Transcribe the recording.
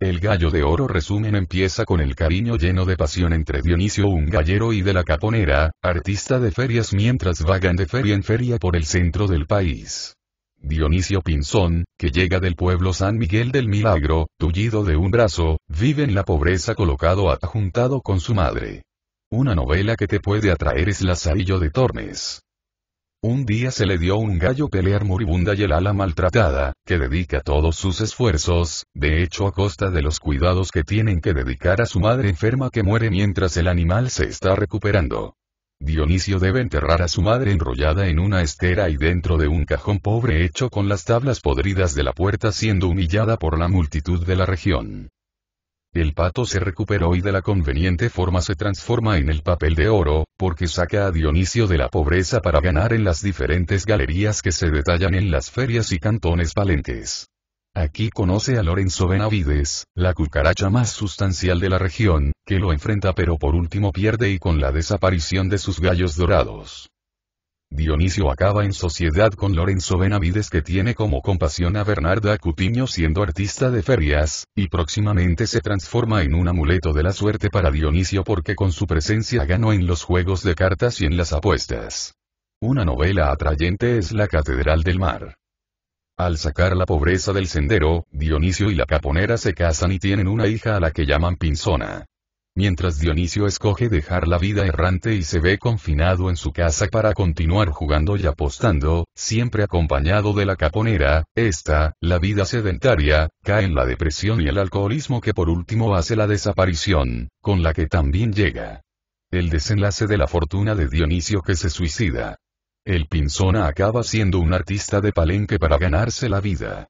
El gallo de oro resumen empieza con el cariño lleno de pasión entre Dionisio un gallero y de la caponera, artista de ferias mientras vagan de feria en feria por el centro del país. Dionisio Pinzón, que llega del pueblo San Miguel del Milagro, tullido de un brazo, vive en la pobreza colocado adjuntado con su madre. Una novela que te puede atraer es Lazarillo de Tormes. Un día se le dio un gallo pelear moribunda y el ala maltratada, que dedica todos sus esfuerzos, de hecho a costa de los cuidados que tienen que dedicar a su madre enferma que muere mientras el animal se está recuperando. Dionisio debe enterrar a su madre enrollada en una estera y dentro de un cajón pobre hecho con las tablas podridas de la puerta siendo humillada por la multitud de la región. El pato se recuperó y de la conveniente forma se transforma en el papel de oro, porque saca a Dionisio de la pobreza para ganar en las diferentes galerías que se detallan en las ferias y cantones valentes. Aquí conoce a Lorenzo Benavides, la cucaracha más sustancial de la región, que lo enfrenta pero por último pierde y con la desaparición de sus gallos dorados. Dionisio acaba en sociedad con Lorenzo Benavides que tiene como compasión a Bernarda Cutiño siendo artista de ferias, y próximamente se transforma en un amuleto de la suerte para Dionisio porque con su presencia ganó en los juegos de cartas y en las apuestas. Una novela atrayente es La Catedral del Mar. Al sacar la pobreza del sendero, Dionisio y la caponera se casan y tienen una hija a la que llaman Pinzona mientras Dionisio escoge dejar la vida errante y se ve confinado en su casa para continuar jugando y apostando, siempre acompañado de la caponera, esta, la vida sedentaria, cae en la depresión y el alcoholismo que por último hace la desaparición, con la que también llega. El desenlace de la fortuna de Dionisio que se suicida. El Pinzona acaba siendo un artista de palenque para ganarse la vida.